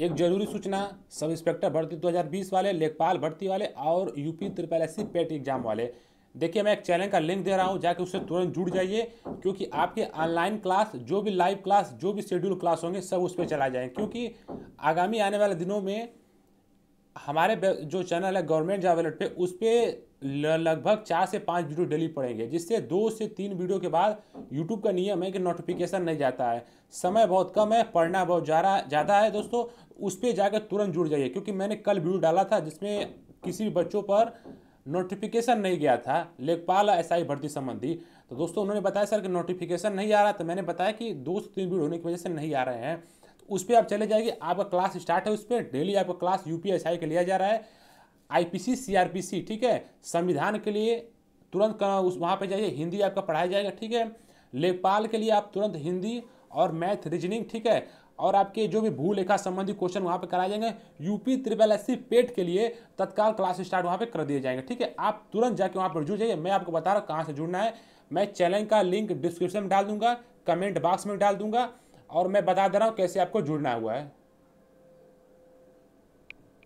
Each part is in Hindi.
एक जरूरी सूचना सब इंस्पेक्टर भर्ती 2020 वाले लेखपाल भर्ती वाले और UP triple S PET exam वाले देखिए मैं एक चैनल का लिंक दे रहा हूँ जाके उससे तुरंत जुड़ जाइए क्योंकि आपके ऑनलाइन क्लास जो भी लाइव क्लास जो भी शेड्यूल क्लास होंगे सब उस पर चलाए जाएँ क्योंकि आगामी आने वाले दिनों में हमारे जो चैनल है गवर्नमेंट जॉब अलर्ट पे उस पर लगभग चार से पाँच वीडियो डेली पड़ेंगे जिससे दो से तीन वीडियो के बाद यूट्यूब का नियम है कि नोटिफिकेशन नहीं जाता है समय बहुत कम है पढ़ना बहुत ज़्यादा ज़्यादा है दोस्तों उस पर जाकर तुरंत जुड़ जाइए क्योंकि मैंने कल वीडियो डाला था जिसमें किसी भी बच्चों पर नोटिफिकेशन नहीं गया था लेखपाल एसआई भर्ती संबंधी तो दोस्तों उन्होंने बताया सर कि नोटिफिकेशन नहीं आ रहा तो मैंने बताया कि दो से तीन वीडियो होने की वजह से नहीं आ रहे हैं उस पर आप चले जाएंगे आपका क्लास स्टार्ट है उस पर डेली आपका क्लास यू पी के लिया जा रहा है आईपीसी सीआरपीसी ठीक है संविधान के लिए तुरंत उस वहाँ पर जाइए हिंदी आपका पढ़ाया जाएगा ठीक है लेखपाल के लिए आप तुरंत हिंदी और मैथ रीजनिंग ठीक है और आपके जो भी भू लेखा संबंधी क्वेश्चन वहाँ पर कराए जाएंगे यूपी त्रिपल एस पेट के लिए तत्काल क्लास स्टार्ट वहाँ पर कर दिए जाएंगे ठीक है आप तुरंत जाके वहाँ पर जुड़ जाइए मैं आपको बता रहा हूँ कहाँ से जुड़ना है मैं चैनल का लिंक डिस्क्रिप्शन में डाल दूंगा कमेंट बॉक्स में डाल दूंगा और मैं बता दे रहा हूँ कैसे आपको जुड़ना हुआ है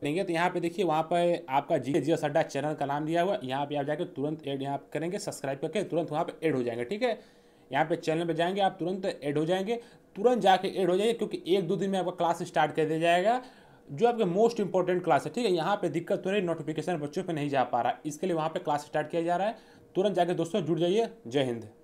करेंगे तो यहाँ पे देखिए वहाँ पर आपका जी जी सड्डा चैनल का नाम दिया हुआ है यहाँ पे आप जाके तुरंत एड यहाँ करेंगे सब्सक्राइब करके तुरंत वहाँ पे ऐड हो जाएंगे ठीक है यहाँ पे चैनल पे जाएंगे आप तुरंत ऐड हो जाएंगे तुरंत जाके ऐड हो जाइए क्योंकि एक दो दिन में आपका क्लास स्टार्ट कर दिया जाएगा जो आपके मोस्ट इंपॉर्टेंट क्लास है ठीक है यहाँ पर दिक्कत हो तो रही नोटिफिकेशन बच्चों पर नहीं जा पा रहा इसके लिए वहाँ पर क्लास स्टार्ट किया जा रहा है तुरंत जाके दोस्तों जुड़ जाइए जय हिंद